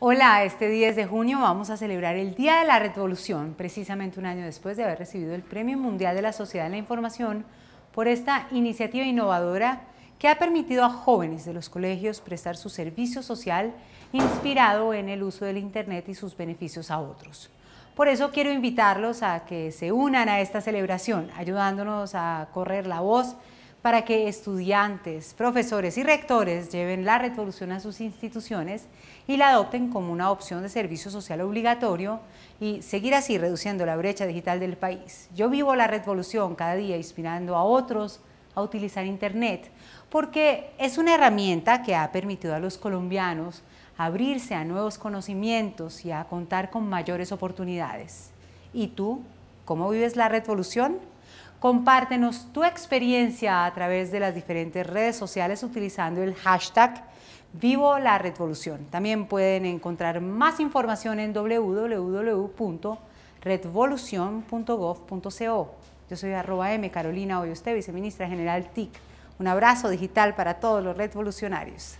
Hola, este 10 de junio vamos a celebrar el Día de la Revolución, precisamente un año después de haber recibido el Premio Mundial de la Sociedad de la Información por esta iniciativa innovadora que ha permitido a jóvenes de los colegios prestar su servicio social inspirado en el uso del Internet y sus beneficios a otros. Por eso quiero invitarlos a que se unan a esta celebración, ayudándonos a correr la voz para que estudiantes, profesores y rectores lleven la revolución a sus instituciones y la adopten como una opción de servicio social obligatorio y seguir así reduciendo la brecha digital del país. Yo vivo la revolución cada día inspirando a otros a utilizar Internet porque es una herramienta que ha permitido a los colombianos abrirse a nuevos conocimientos y a contar con mayores oportunidades. ¿Y tú, cómo vives la revolución? Compártenos tu experiencia a través de las diferentes redes sociales utilizando el hashtag Vivo la Revolución. También pueden encontrar más información en www.redvolucion.gov.co. Yo soy arroba M Carolina usted viceministra general TIC. Un abrazo digital para todos los revolucionarios.